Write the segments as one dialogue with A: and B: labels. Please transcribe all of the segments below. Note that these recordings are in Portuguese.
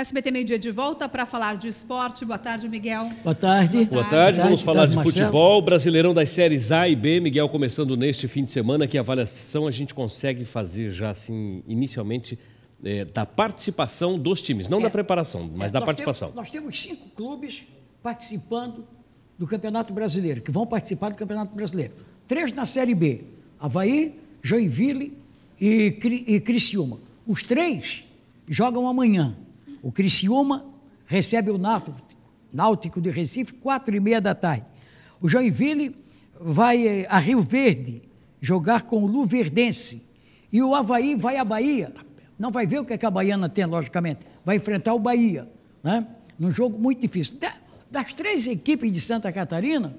A: SBT Meio Dia de volta para falar de esporte. Boa tarde, Miguel.
B: Boa tarde. Boa tarde. Boa tarde. Vamos falar tarde, de futebol.
A: Marcelo. Brasileirão das séries A e B. Miguel, começando neste fim de semana, que avaliação a gente consegue fazer já, assim, inicialmente, é, da participação dos times. Não é, da preparação, mas é, da participação. Temos,
B: nós temos cinco clubes participando do Campeonato Brasileiro, que vão participar do Campeonato Brasileiro. Três na série B: Havaí, Joinville e, Cri e Criciúma. Os três jogam amanhã. O Criciúma recebe o Náutico, Náutico de Recife, quatro e meia da tarde. O Joinville vai eh, a Rio Verde jogar com o Luverdense. E o Havaí vai à Bahia. Não vai ver o que, é que a Baiana tem, logicamente. Vai enfrentar o Bahia, né? Num jogo muito difícil. Das três equipes de Santa Catarina,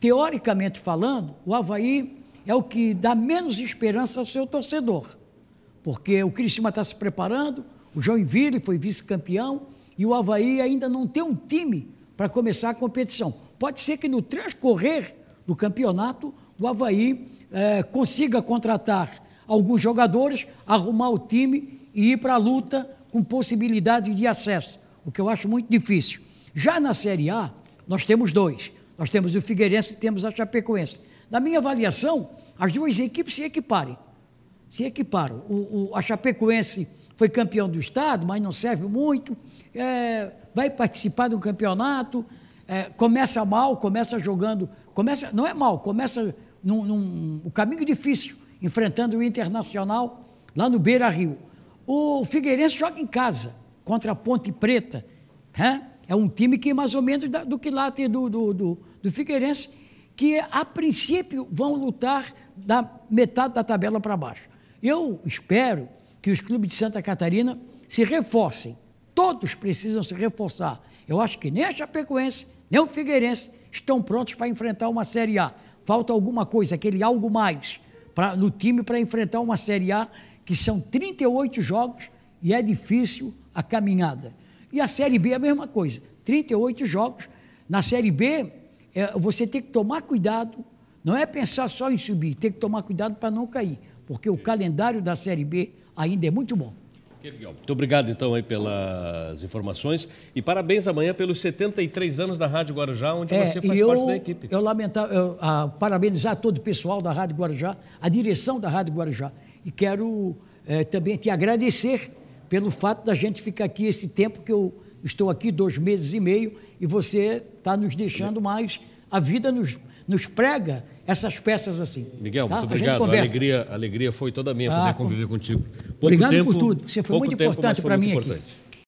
B: teoricamente falando, o Havaí é o que dá menos esperança ao seu torcedor. Porque o Criciúma está se preparando, o Joinville foi vice-campeão e o Havaí ainda não tem um time para começar a competição. Pode ser que no transcorrer do campeonato o Havaí eh, consiga contratar alguns jogadores, arrumar o time e ir para a luta com possibilidade de acesso, o que eu acho muito difícil. Já na Série A, nós temos dois. Nós temos o Figueirense e temos a Chapecoense. Na minha avaliação, as duas equipes se equiparem. Se equiparam. O, o, a Chapecoense foi campeão do Estado, mas não serve muito, é, vai participar do campeonato, é, começa mal, começa jogando, começa, não é mal, começa num, num um caminho difícil, enfrentando o Internacional lá no Beira Rio. O Figueirense joga em casa contra a Ponte Preta. Hein? Né? É um time que mais ou menos da, do que lá tem do, do, do, do Figueirense, que a princípio vão lutar da metade da tabela para baixo. Eu espero que os clubes de Santa Catarina se reforcem. Todos precisam se reforçar. Eu acho que nem a Chapecoense, nem o Figueirense estão prontos para enfrentar uma Série A. Falta alguma coisa, aquele algo mais pra, no time para enfrentar uma Série A, que são 38 jogos e é difícil a caminhada. E a Série B é a mesma coisa, 38 jogos. Na Série B, é, você tem que tomar cuidado, não é pensar só em subir, tem que tomar cuidado para não cair porque o calendário da Série B ainda é muito bom.
A: Muito obrigado, então, aí pelas informações. E parabéns amanhã pelos 73 anos da Rádio Guarujá, onde é, você faz eu, parte da
B: equipe. Eu lamentar, eu, a, parabenizar todo o pessoal da Rádio Guarujá, a direção da Rádio Guarujá. E quero é, também te agradecer pelo fato da gente ficar aqui esse tempo que eu estou aqui, dois meses e meio, e você está nos deixando mais. A vida nos, nos prega essas peças assim. Miguel, tá? muito obrigado. A, a,
A: alegria, a alegria foi toda minha ah, poder conviver contigo. Pouco obrigado tempo, por tudo. Você foi muito tempo, importante para mim importante. aqui.